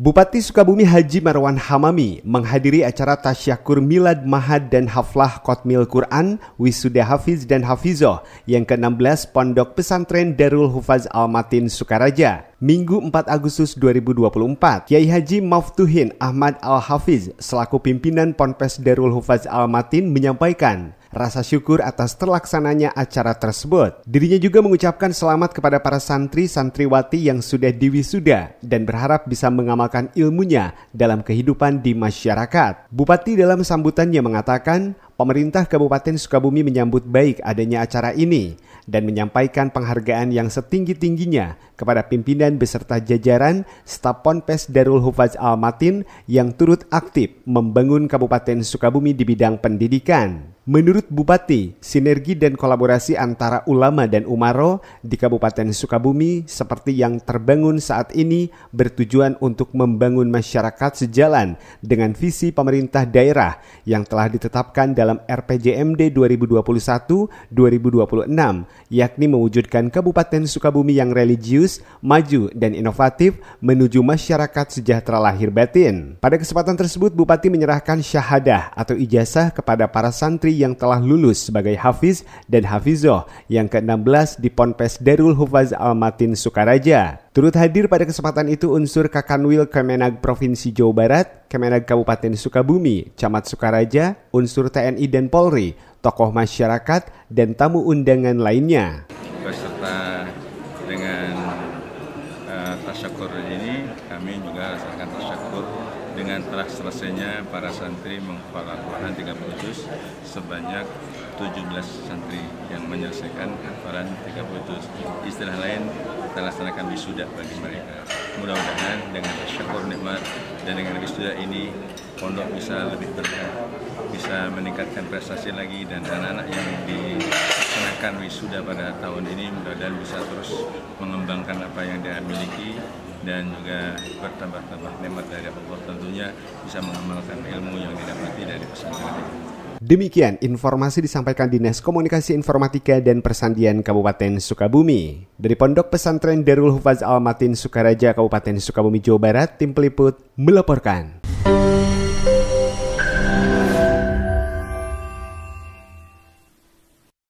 Bupati Sukabumi Haji Marwan Hamami menghadiri acara Tasyakur Milad Mahad dan Haflah Kotmil Quran Wisuda Hafiz dan Hafizoh yang ke-16 Pondok Pesantren Darul Hufaz Almatin Sukaraja. Minggu 4 Agustus 2024, Kiai Haji Maftuhin Ahmad Al-Hafiz selaku pimpinan Ponpes Darul Hufaz Almatin menyampaikan, rasa syukur atas terlaksananya acara tersebut. Dirinya juga mengucapkan selamat kepada para santri-santriwati yang sudah diwisuda dan berharap bisa mengamalkan ilmunya dalam kehidupan di masyarakat. Bupati dalam sambutannya mengatakan, pemerintah Kabupaten Sukabumi menyambut baik adanya acara ini dan menyampaikan penghargaan yang setinggi-tingginya kepada pimpinan beserta jajaran staf Ponpes Darul Hufaz Al yang turut aktif membangun Kabupaten Sukabumi di bidang pendidikan. Menurut Bupati, sinergi dan kolaborasi antara ulama dan umaro di Kabupaten Sukabumi seperti yang terbangun saat ini bertujuan untuk membangun masyarakat sejalan dengan visi pemerintah daerah yang telah ditetapkan dalam RPJMD 2021-2026, yakni mewujudkan Kabupaten Sukabumi yang religius, maju, dan inovatif menuju masyarakat sejahtera lahir batin. Pada kesempatan tersebut, Bupati menyerahkan syahadah atau ijazah kepada para santri yang telah lulus sebagai Hafiz dan Hafizoh yang ke-16 di Ponpes Darul Hufaz Almatin Sukaraja. Turut hadir pada kesempatan itu unsur Kakanwil Kemenag Provinsi Jawa Barat, Kemenag Kabupaten Sukabumi, Camat Sukaraja, unsur TNI dan Polri, tokoh masyarakat, dan tamu undangan lainnya. Beserta dengan uh, tasyakur ini kami juga sangat tersyukur dengan telah selesainya para santri menghafal Al-Quran 30 juz sebanyak 17 santri yang menyelesaikan hafalan 30 juz. Istilah lain telah laksanakan wisuda bagi mereka. Mudah-mudahan dengan syukur nikmat dan dengan wisuda ini pondok bisa lebih berkah, bisa meningkatkan prestasi lagi dan anak-anak yang di akan wisuda pada tahun ini mudah-mudahan bisa terus mengembangkan apa yang dia miliki dan juga bertambah-tambah nikmat dari Allah tentunya bisa mengamalkan ilmu yang didapati dari pesantren ini. Demikian informasi disampaikan Dinas Komunikasi Informatika dan Persandian Kabupaten Sukabumi. Dari Pondok Pesantren Darul Hufaz Almatin Sukaraja Kabupaten Sukabumi Jawa Barat, tim peliput melaporkan.